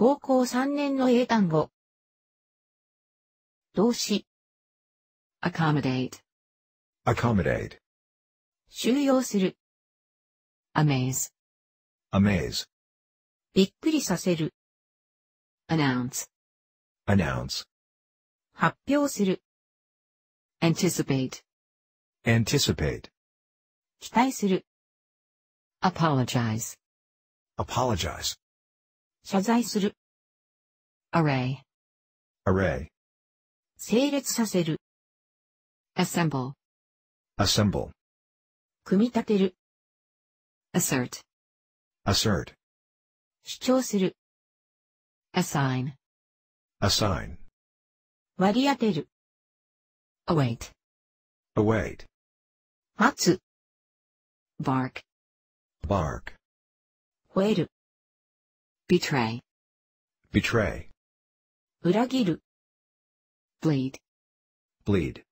高校3年の英単語。動詞。accommodate, accommodate, 収容する。amaze, amaze, びっくりさせる。announce, announce, 発表する。anticipate, anticipate, 期待する。apologize, apologize, 謝罪する。array, array. 整列させる。assemble, assemble. 組み立てる。assert, assert. 主張する。assign, assign. 割り当てる。await, await. 待つ。bark, bark. 吠える。betray, betray, 裏切る bleed, bleed,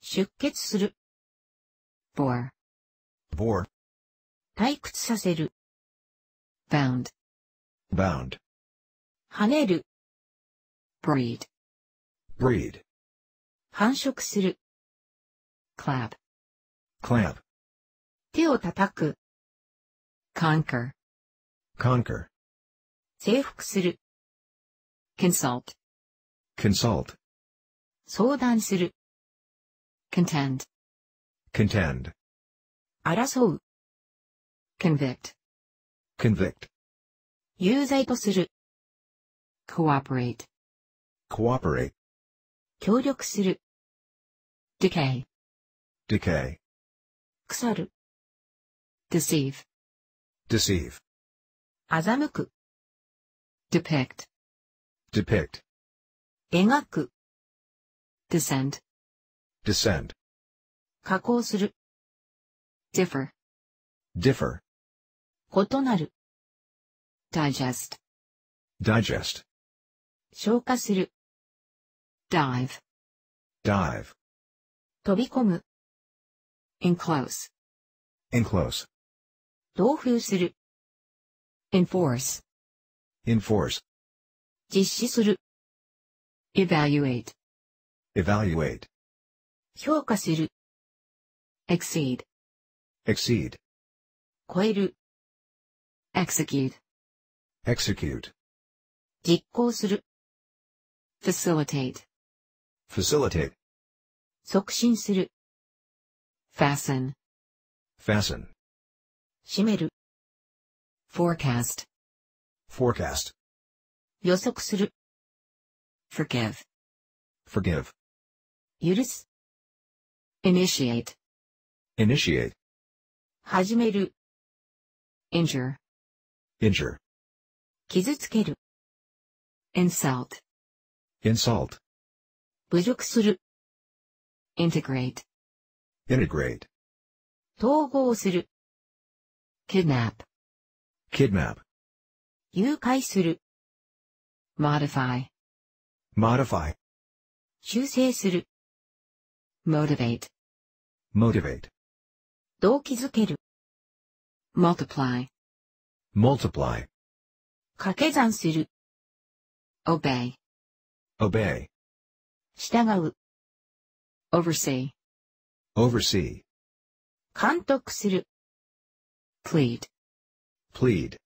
出血する bore, bore, 退屈させる bound, bound, 跳ねる breed, breed, 繁殖する clap, clamp, 手を叩く conquer, conquer, 征服する。consult, consult, 相談する。contend, contend, 争う。convict, convict, 有罪とする。cooperate, cooperate, 協力する。decay, decay, 腐る。deceive, deceive, 欺く。depict, depict, 描く descend, descend, 加工する differ, differ, 異なる digest, digest, 消化する dive, dive, 飛び込む enclose, enclose, 同封する enforce, enforce 実施する evaluate evaluate 評価する exceed exceed 超える execute execute 実行する facilitate facilitate 促進する fasten fasten 閉める forecast forecast 予測する forgive forgive 許す initiate initiate 始める injure injure 傷つける insult insult 侮辱する integrate integrate 統合する kidnap kidnap 誘拐する。modify, modify, 修正する。motivate, motivate, 動機づける。multiply, multiply, 掛け算する。obey, obey, 従う。oversee, oversee, 監督する。plead, plead,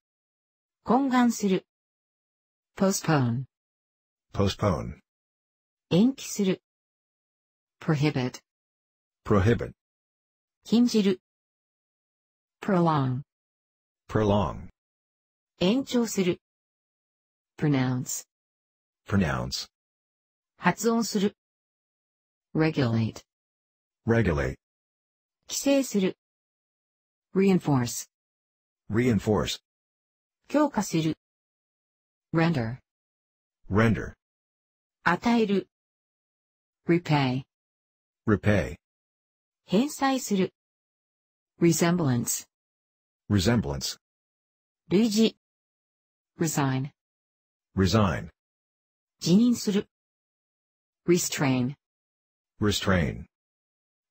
懇願する。postpone, postpone. 延期する。prohibit, prohibit. 禁じる。prolong, prolong. 延長する。pronounce, pronounce. 発音する。regulate, regulate. 規制する。reinforce, reinforce. 強化する。render, render, 与える。repay, repay, 返済する。resemblance, resemblance, 類似。resign, resign, 辞任する。restrain, restrain,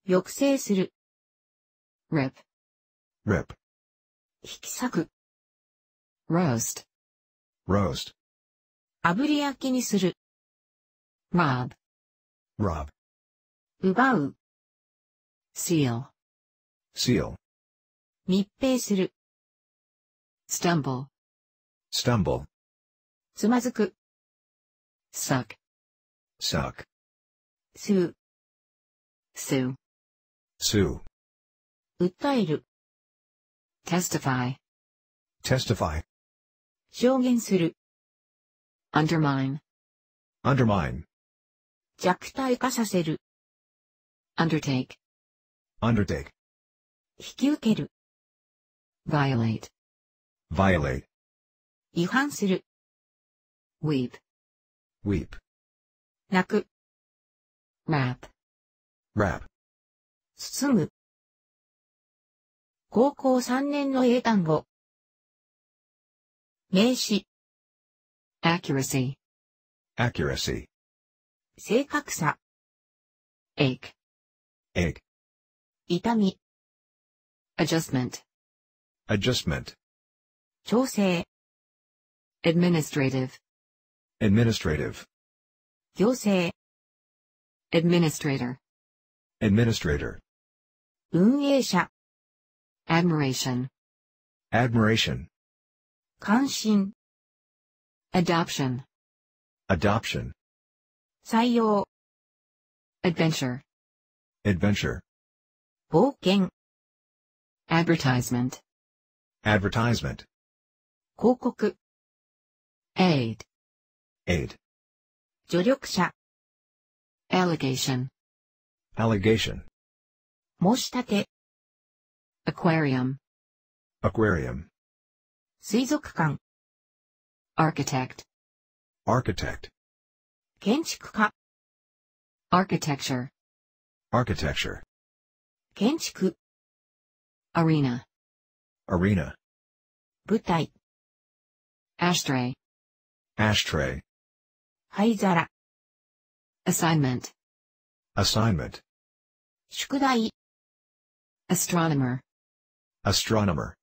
抑制する。r i p r i p 引き裂く。roast, roast. 炙り焼きにする。rob, rob. 奪う。seal, seal. 密閉する。stumble, stumble. つまずく。suck, suck. 吸う。吸う。sue, 訴える。testify, testify. 証言する。undermine, undermine, 弱体化させる。undertake, undertake, 引き受ける。violate, violate, 違反する。weep, weep, 泣く。wrap, wrap, 包む。高校3年の英単語。名詞 accuracy accuracy 正確さ ache ache 痛み adjustment adjustment 調整 administrative administrative 行政 administrator administrator 運営者 admiration admiration 関心 adoption adoption 採用 adventure adventure 冒険 advertisement advertisement 広告 aid aid 助力者 allegation allegation 申し立て aquarium aquarium 水族館 architect architect 建築家 architecture architecture 建築 arena arena 舞台 ashtray ashtray 灰皿 assignment assignment 宿題 astronomer astronomer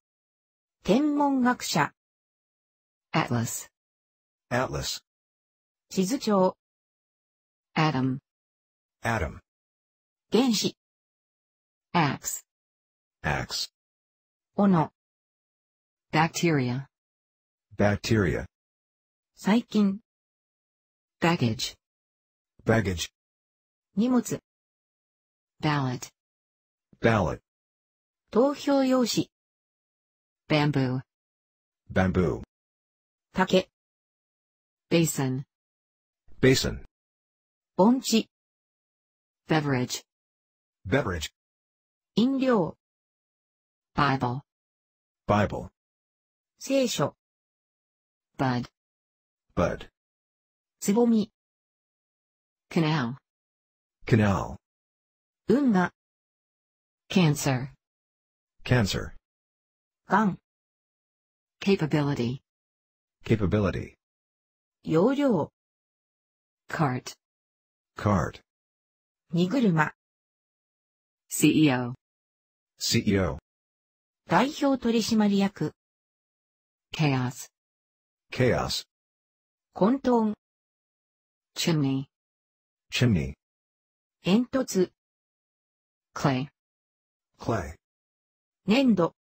天文学者 Atlas Atlas 地図帳 Atom Atom 原子 a x a x 斧 Bacteria Bacteria 細菌 Baggage Baggage 荷物 Ballot Ballot 投票用紙 bamboo bamboo take basin basin bonchi beverage beverage 飲料 bible bible 聖書 bud bud つぼみ canal canal 運河 cancer cancer 癌 capability capability 容量 cart cart 荷車 CEO CEO 代表取締役 chaos chaos 混沌 chimney chimney 煙突 clay clay 粘土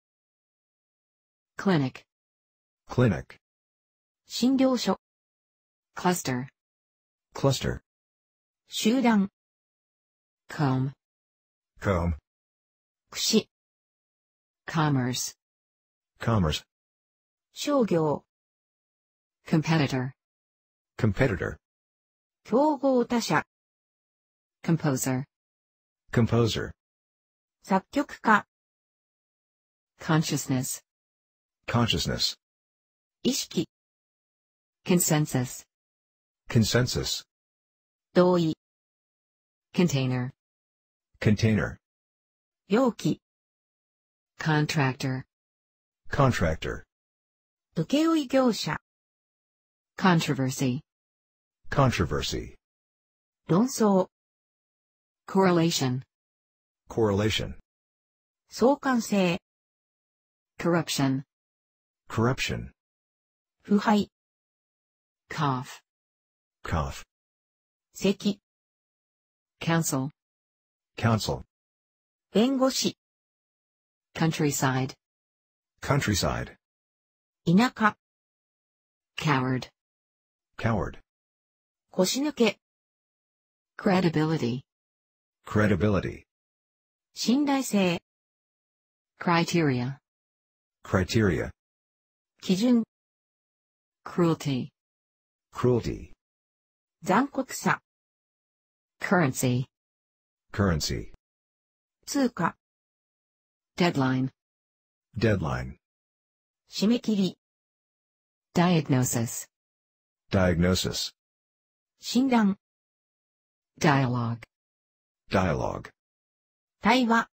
clinic, clinic, 診療所 cluster, cluster, 集団 comb, comb, 串 commerce, commerce, 商業 competitor, competitor, 競合他社 composer, composer, 作曲家 consciousness, Consciousness. 意識 Consensus. Consensus. 同意 Container. Container. 容器 Contractor. Contractor. 請負業者 Controversy. Controversy. 論争 Correlation. Correlation. 相関性 Corruption corruption 腐敗 cough cough 咳 council council 弁護士 countryside countryside 田舎 coward coward 腰抜け credibility credibility 信頼性 criteria criteria 基準 cruelty cruelty 残酷さ currency currency 通貨 deadline deadline 締め切り diagnosis diagnosis 診断 dialogue dialogue 対話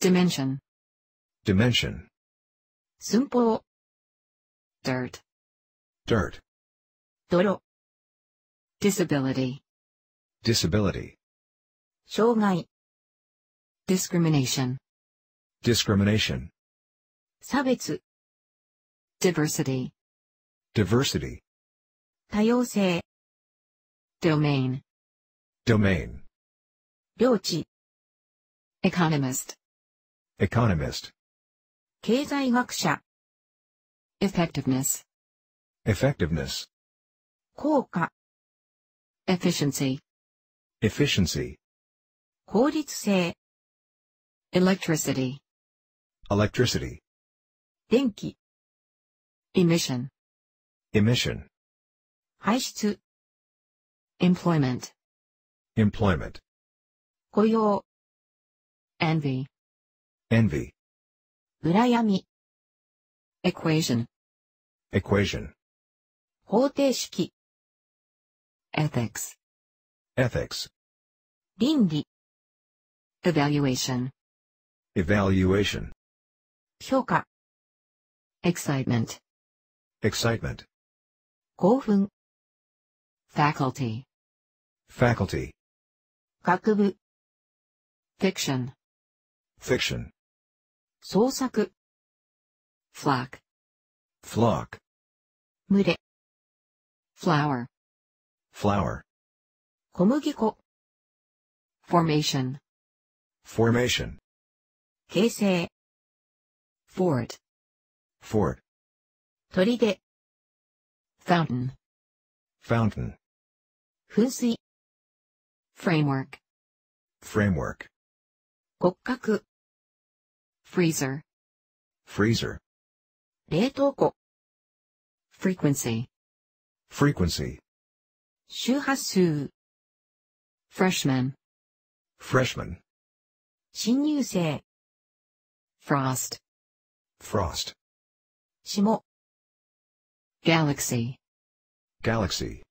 dimension dimension 寸法 dirt, dirt, doro, disability, disability, 障害 discrimination, discrimination, 差別 diversity, diversity, 多様性 domain, domain, 領地 economist, economist, 経済学者 Effectiveness. Effectiveness. 効果 Efficiency. Efficiency. 効率性 Electricity. Electricity. 電気 Emission. Emission. 排出 Employment. Employment. 雇用 Envy. Envy. 羨み equation equation 方程式 ethics ethics 倫理 evaluation evaluation 評価 excitement excitement 興奮 faculty faculty 学部 fiction fiction 創作 flock flock mure flower flower 小麦粉 formation formation 形成 fort fort 砦 fountain fountain 噴水 framework framework 骨格 freezer freezer 冷凍庫 frequency frequency 周波数 freshman freshman 新入生 frost frost 霜 galaxy galaxy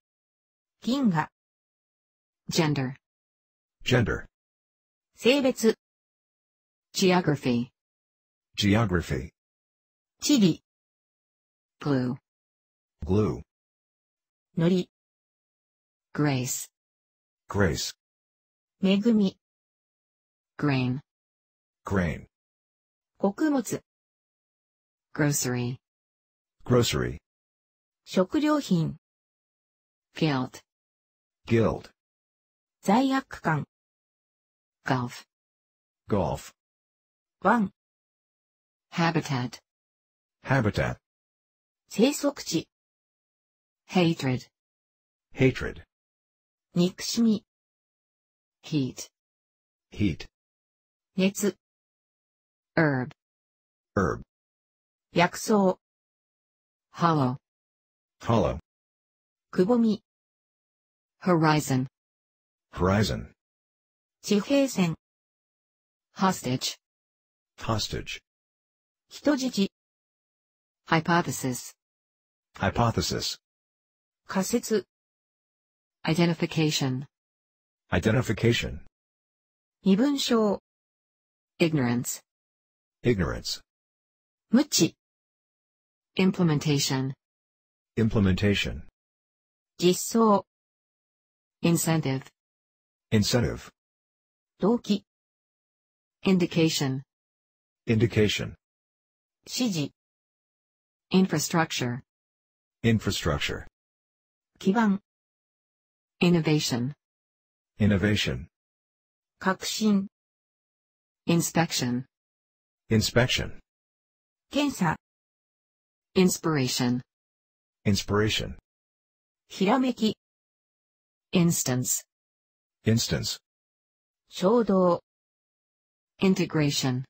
銀河 gender gender 性別 geography geography 地理 b l u e glue, のり grace, grace, 恵み grain, grain, 穀物 grocery, grocery, 食料品 guilt, guild, 罪悪感 golf, golf, 湾 habitat, habitat, 生息地。hatred, hatred. 憎しみ。heat, heat. Heat. 熱。herb, herb. Herb. 薬草。hollow, hollow. Hollow. Kubomi. horizon. Horizon. 地平線。hostage, hostage. Hostage. Hypothesis. Hypothesis. 仮説 identification, identification, 身分証 ignorance, ignorance, 無知 implementation, implementation, 実装 incentive, incentive, 動機 indication, indication, 指示 infrastructure, Infrastructure. 基盤 Innovation. Innovation. 革新 Inspection. Inspection. 検査 Inspiration. Inspiration. ひらめき Instance. Instance. 衝動 Integration.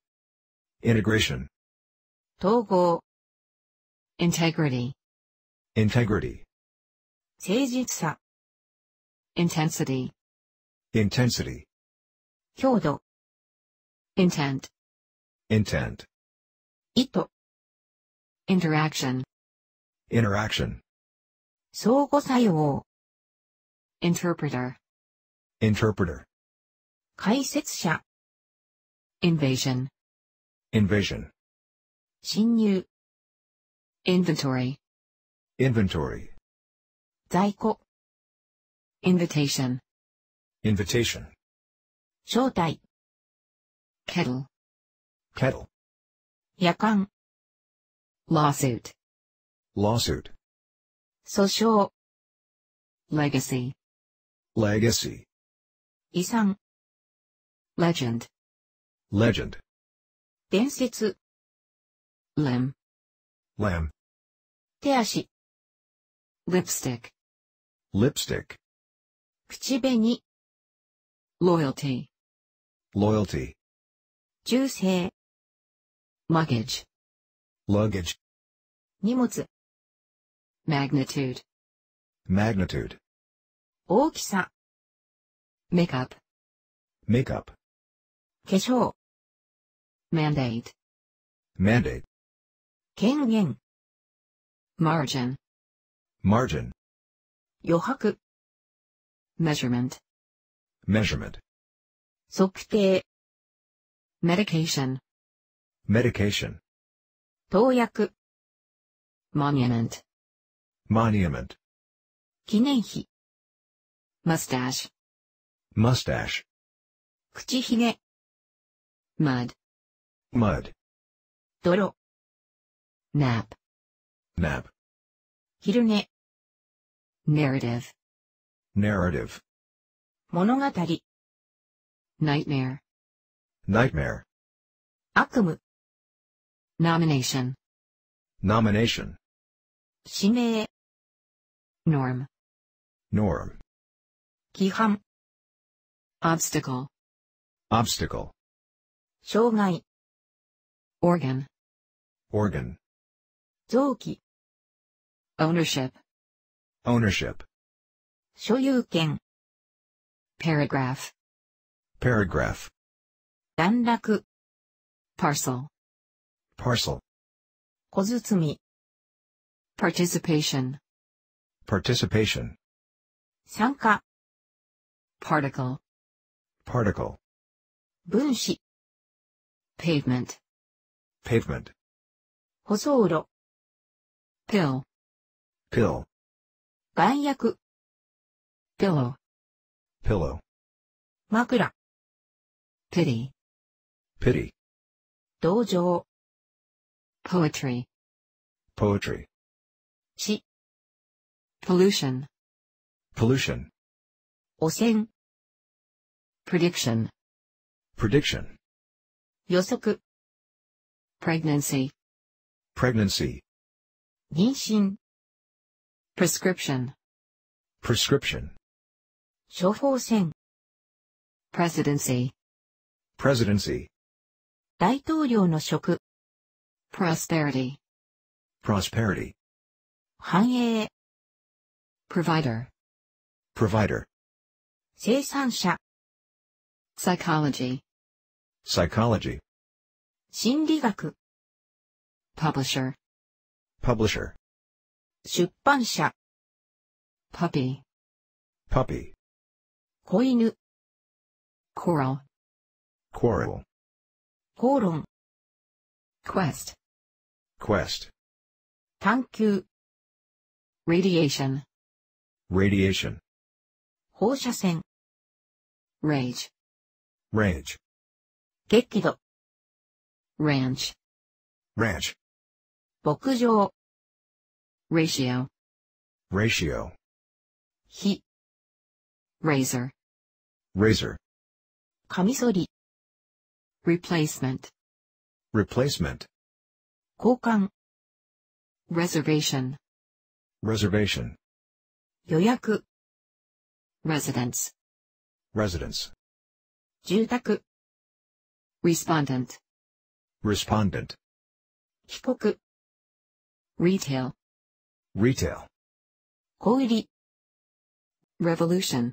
Integration. 統合 Integrity. Integrity. 誠実さ。intensity. Intensity. 強度。intent. Intent. Ito. Interaction. Interaction. 相互作用。interpreter. Interpreter. Interpreter. 解説者。invasion. Invasion. Invasion. Inventory. Inventory. 在庫 Invitation. Invitation. 招待 Kettle. Kettle. 夜間 Lawsuit. Lawsuit. 訴訟 Legacy. Legacy. 遺産 Legend. Legend. 伝説 Limb. Limb. 手足 Lipstick. Lipstick. 口紅 Loyalty. Loyalty. 重生 Luggage. Luggage. 荷物 Magnitude. Magnitude. 大きさ Makeup. Makeup. 化粧 Mandate. Mandate. 権限 Margin. margin 余白 measurement measurement 測定 medication medication 投薬 monument monument 記念碑 mustache mustache 口ひげ mud mud 泥 nap nap 昼寝 narrative, narrative, 物語、nightmare, nightmare, 悪夢、nomination, nomination, 指名、norm, norm, 規範、obstacle, obstacle, 障害、organ, organ, Ownership. Ownership. 所有権 paragraph. Paragraph. 段落 parcel. Parcel. 小包 participation. Participation. 参加 particle. Particle. 分子 pavement. Pavement. 舗装路 pill. Pill. 眼薬 pillow pillow 枕 pity pity 同情 poetry poetry 詩 pollution pollution 汚染 prediction prediction 予測 pregnancy pregnancy 妊娠 Prescription. Prescription. 処方箋 Presidency. Presidency. 大統領の職 Prosperity. Prosperity. 繁栄 Provider. Provider. 生産者 Psychology. Psychology. 心理学 Publisher. Publisher. 出版社。puppy, puppy, 子犬。coral, quarrel, 口論。quest, quest, 探求。radiation, radiation, 放射線。rage, rage, 激怒。ranch, ranch, 牧場。ratio ratio heat razor razor kamisori replacement replacement 交換 reservation reservation 予約 residence residence 住宅 respondent respondent 被告 retail Retail. 小売 Revolution.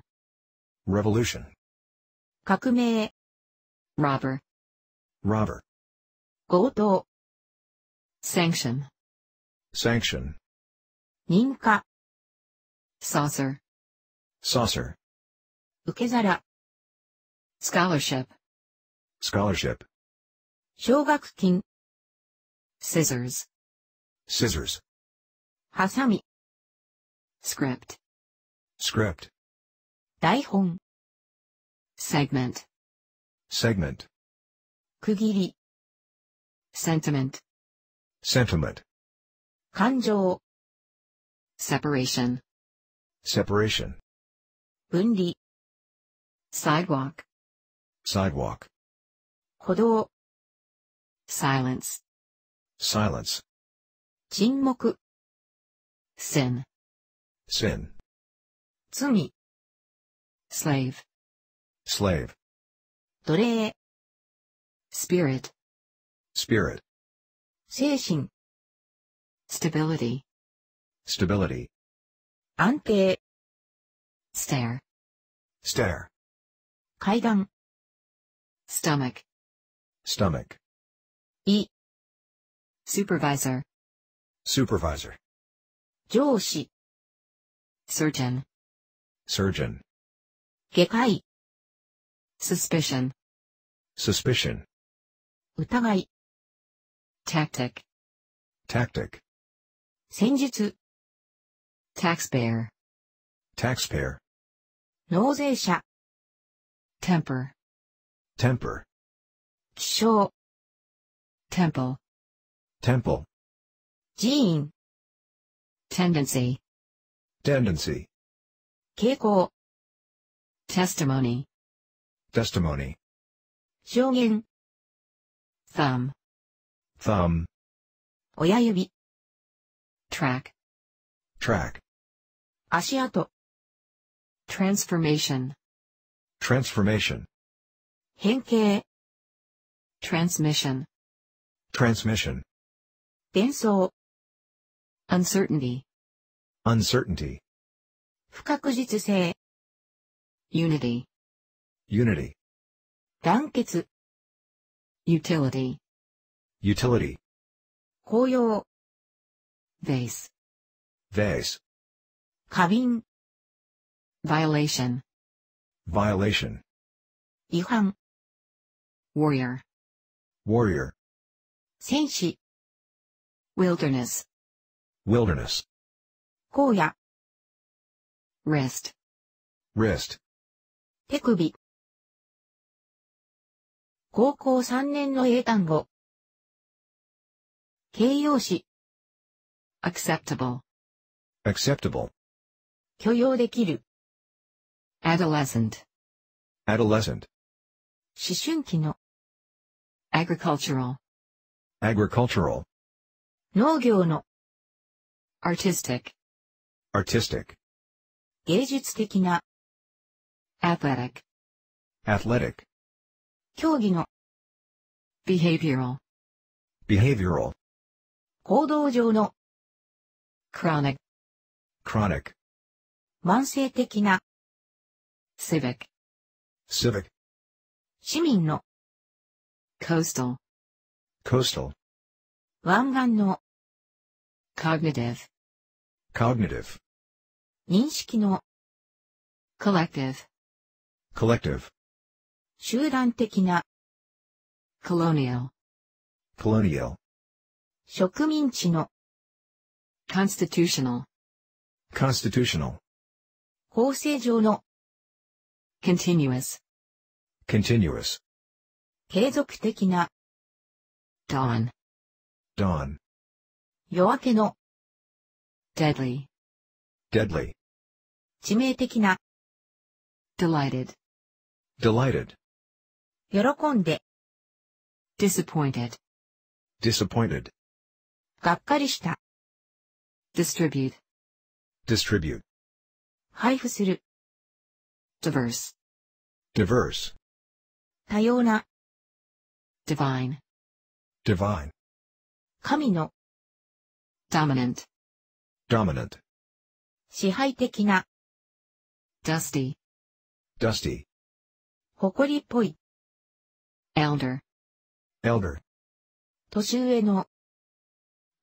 Revolution. 革命 Robber. Robber. 強盗 Sanction. Sanction. 認可 Saucer. Saucer. 受け皿 Scholarship. Scholarship. 奨学金 Scissors. Scissors. はさみ script script 台本 segment segment 区切り sentiment sentiment 感情 separation separation 分離 sidewalk sidewalk 歩道 silence silence 沈黙 sin sin Tsumi. slave slave 奴隷 spirit spirit 精神 stability stability 安定 stare stare 階段 stomach stomach e supervisor supervisor 上司 surgeon surgeon 外科医 suspicion suspicion 疑い tactic tactic 戦術 taxpayer taxpayer 納税者 temper temper 気象 temple temple 寺院 Tendency. Tendency. 傾向 testimony. Testimony. 証言 thumb. Thumb. 親指 track. Track. 足跡 transformation. Transformation. 変形 transmission. Transmission. 伝送 uncertainty, uncertainty, 不確実性 unity, unity, 団結 utility, utility, 紅葉 vase, vase, 花瓶 violation, violation, 違反 warrior, warrior, 戦士 wilderness, wilderness 荒野 wrist wrist 手首高校3年の英単語形容詞 acceptable acceptable 許容できる adolescent adolescent 思春期の agricultural agricultural 農業の artistic, artistic, 芸術的な athletic, athletic, 競技の behavioral, behavioral, 行動上の chronic, chronic, 慢性的な civic, civic, 市民の coastal, coastal, 湾岸の cognitive cognitive 認識の collective collective 集団的な colonial colonial 植民地の constitutional constitutional 法制上の continuous continuous 継続的な dawn dawn 夜明けの deadly, deadly. 致命的な delighted, delighted. 喜んで disappointed, disappointed. がっかりした distribute, distribute. 配布する diverse, diverse. 多様な divine, divine. 神の dominant, dominant. 支配的な。dusty, dusty. 誇りっぽい。elder, elder. 年上の。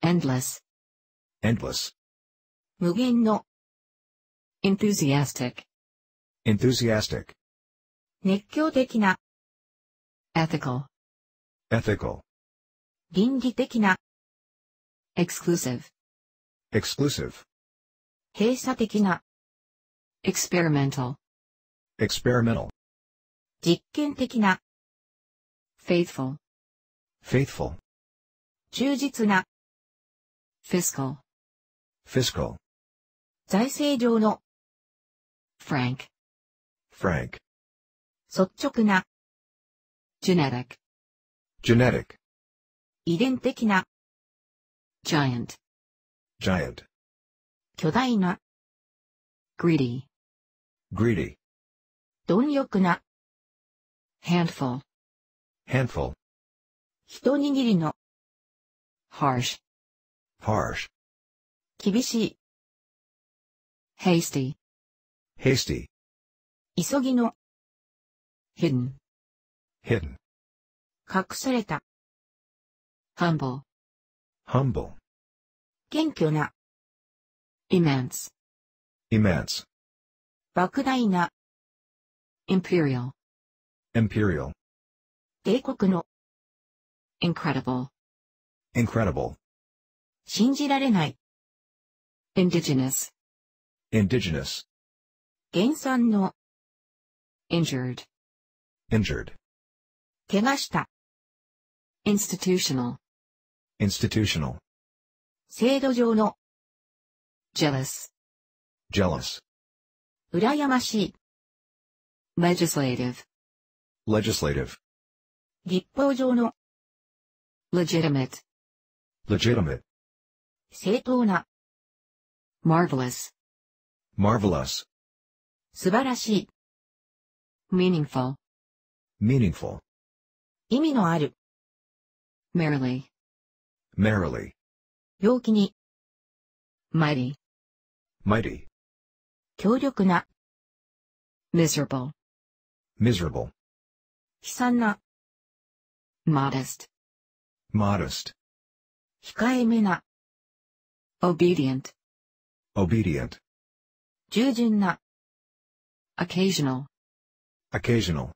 endless, endless. 無限の。enthusiastic, enthusiastic. 熱狂的な。ethical, ethical. 倫理的な。exclusive exclusive 閉鎖的な experimental experimental 実験的な faithful faithful 忠実な fiscal fiscal 財政上の frank frank 率直な genetic genetic 遺伝的な giant, giant. 巨大な greedy, greedy. 貪欲な handful, handful. 一握りの harsh, harsh. 厳しい hasty, hasty. 急ぎの hidden, hidden. 隠された humble, humble 謙虚な immense immense 莫大な imperial imperial 帝国の incredible incredible 信じられない indigenous indigenous 原産の injured injured 怪我した institutional institutional 制度上の jealous jealous 羨ましい legislative legislative 立法上の legitimate legitimate 正当な marvelous marvelous 素晴らしい meaningful meaningful 意味のある merely merrily. 陽気に。mighty, mighty, 強力な。miserable, miserable, 悲惨な。modest, modest, 控えめな。obedient, obedient, 従順な。occasional, occasional,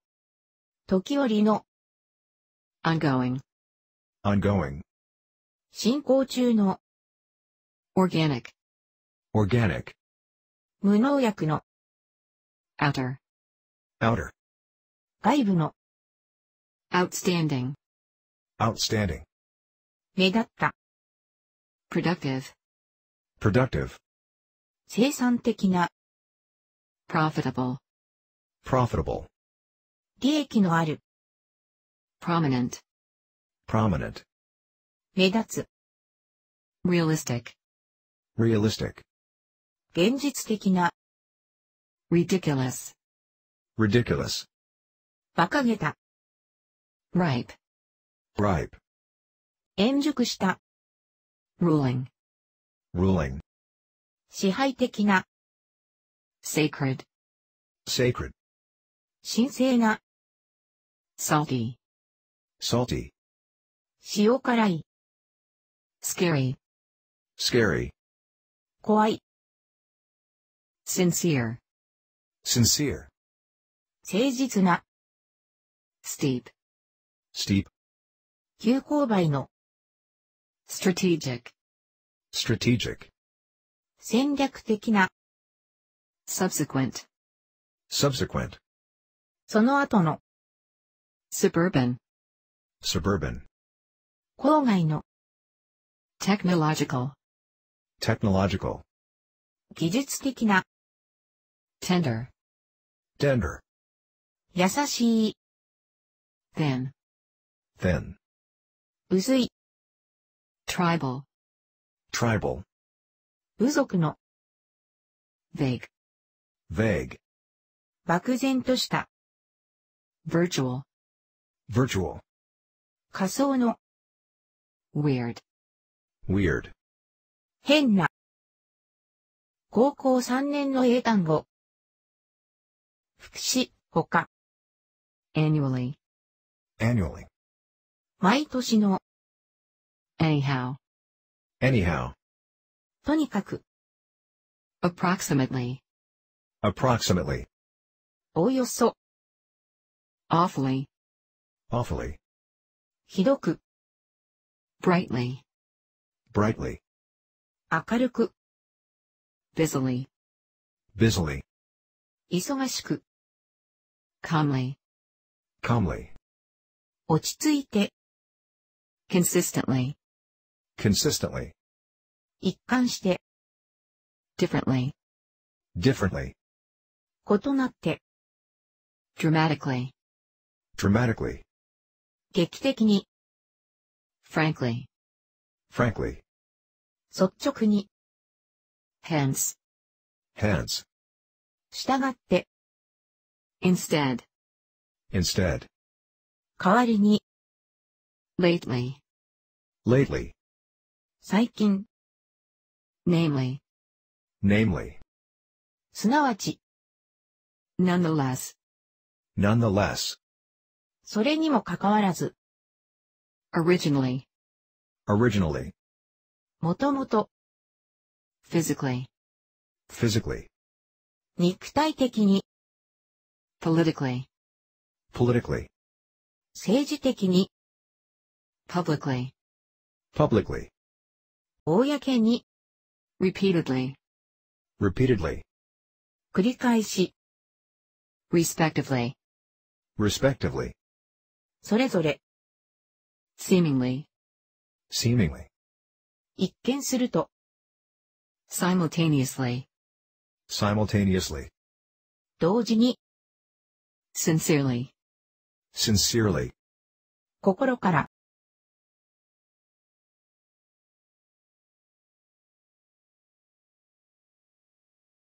ongoing, ongoing, 進行中の organic organic 無農薬の outer outer 外部の outstanding outstanding 目立った productive productive 生産的な profitable profitable 利益のある prominent prominent 目立つ realistic realistic 現実的な ridiculous ridiculous 馬鹿げた ripe ripe 円熟した ruling ruling 支配的な sacred sacred 神聖な salty salty 塩辛い scary, scary, 怖い sincere, sincere, 誠実な steep, steep, 急勾配の strategic, strategic, 戦略的な subsequent, subsequent, その後の suburban, suburban, 郊外の technological, technological, 技術的な、tender, tender, Tender. Then. thin, 薄い、tribal, tribal, Tribal. no. vague, 漠然とした、virtual, virtual, Weird. weird 変な高校3年の英単語福祉、ほか annually annually 毎年の anyhow anyhow とにかく approximately approximately おおよそ awfully awfully ひどく brightly brightly. 明るく busily, busily, 忙しく calmly, calmly, 落ち着いて consistently, consistently, 一貫して differently, differently, 異なって dramatically, dramatically, 劇的に frankly, frankly, 率直に。hence, hence. 従って。instead, instead. 代わりに。lately, lately. 最近。namely, namely. すなわち。nonetheless, nonetheless. それにもかかわらず。originally, originally. もともと physically physically 肉体的に politically politically 政治的に publicly publicly 公に repeatedly repeatedly 繰り返し respectively respectively それぞれ seemingly seemingly 一見すると。simultaneously, simultaneously, 同時に。sincerely, sincerely, 心から。